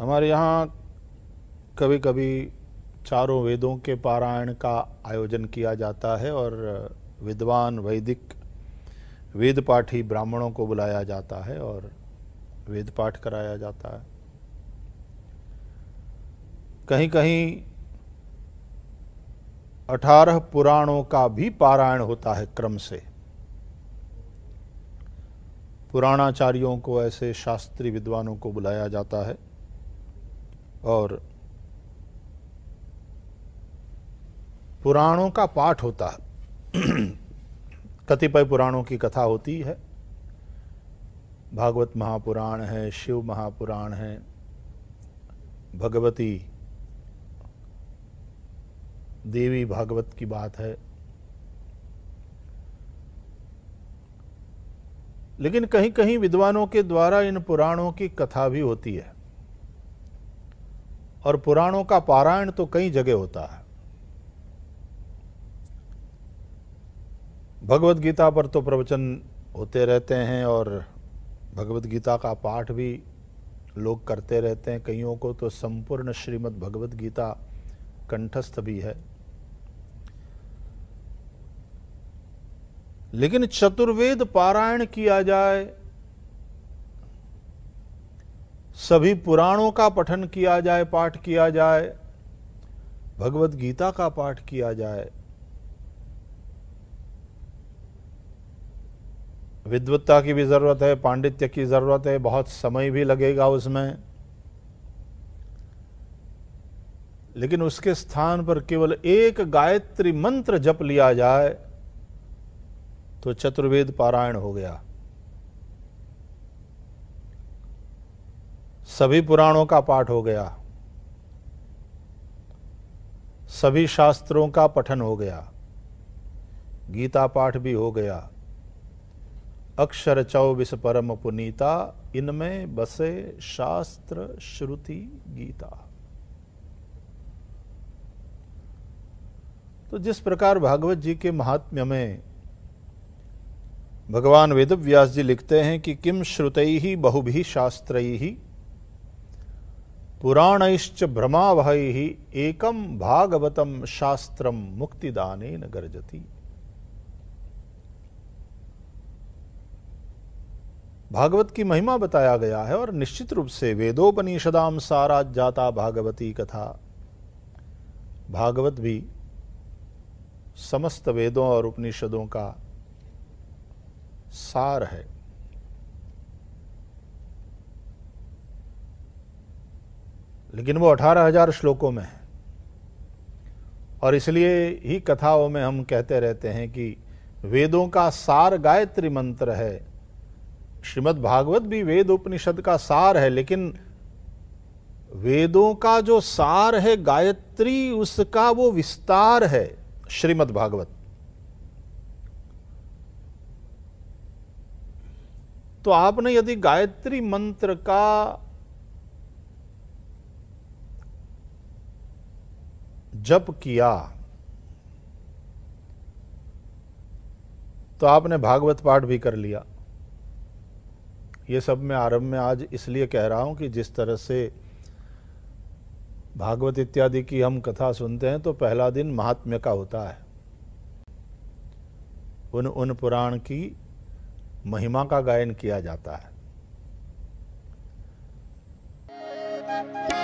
हमारे यहाँ कभी कभी चारों वेदों के पारायण का आयोजन किया जाता है और विद्वान वैदिक वेद पाठी ब्राह्मणों को बुलाया जाता है और वेद पाठ कराया जाता है कहीं कहीं अठारह पुराणों का भी पारायण होता है क्रम से पुराणाचार्यों को ऐसे शास्त्री विद्वानों को बुलाया जाता है और पुराणों का पाठ होता है कतिपय पुराणों की कथा होती है भागवत महापुराण है शिव महापुराण है भगवती देवी भागवत की बात है लेकिन कहीं कहीं विद्वानों के द्वारा इन पुराणों की कथा भी होती है और पुराणों का पारायण तो कई जगह होता है भगवत गीता पर तो प्रवचन होते रहते हैं और भगवत गीता का पाठ भी लोग करते रहते हैं कईयों को तो संपूर्ण श्रीमद् भगवत गीता कंठस्थ भी है लेकिन चतुर्वेद पारायण किया जाए सभी पुराणों का पठन किया जाए पाठ किया जाए भगवत गीता का पाठ किया जाए विद्वत्ता की भी ज़रूरत है पांडित्य की ज़रूरत है बहुत समय भी लगेगा उसमें लेकिन उसके स्थान पर केवल एक गायत्री मंत्र जप लिया जाए तो चतुर्वेद पारायण हो गया सभी पुराणों का पाठ हो गया सभी शास्त्रों का पठन हो गया गीता पाठ भी हो गया अक्षर चौबिस परम पुनीता इनमें बसे शास्त्र श्रुति गीता तो जिस प्रकार भागवत जी के महात्म्य में भगवान वेद व्यास जी लिखते हैं कि किम श्रुत ही बहुभी शास्त्र ही पुराणश्च भ्रमावहैः एकम भागवतम शास्त्रम मुक्तिदान गर्जती भागवत की महिमा बताया गया है और निश्चित रूप से वेदोपनिषदाम सारा जाता भागवती कथा भागवत भी समस्त वेदों और उपनिषदों का सार है लेकिन वो अठारह हजार श्लोकों में है और इसलिए ही कथाओं में हम कहते रहते हैं कि वेदों का सार गायत्री मंत्र है श्रीमद् भागवत भी वेद उपनिषद का सार है लेकिन वेदों का जो सार है गायत्री उसका वो विस्तार है श्रीमद् भागवत तो आपने यदि गायत्री मंत्र का जप किया तो आपने भागवत पाठ भी कर लिया ये सब मैं आरंभ में आज इसलिए कह रहा हूं कि जिस तरह से भागवत इत्यादि की हम कथा सुनते हैं तो पहला दिन महात्म्य का होता है उन उन पुराण की महिमा का गायन किया जाता है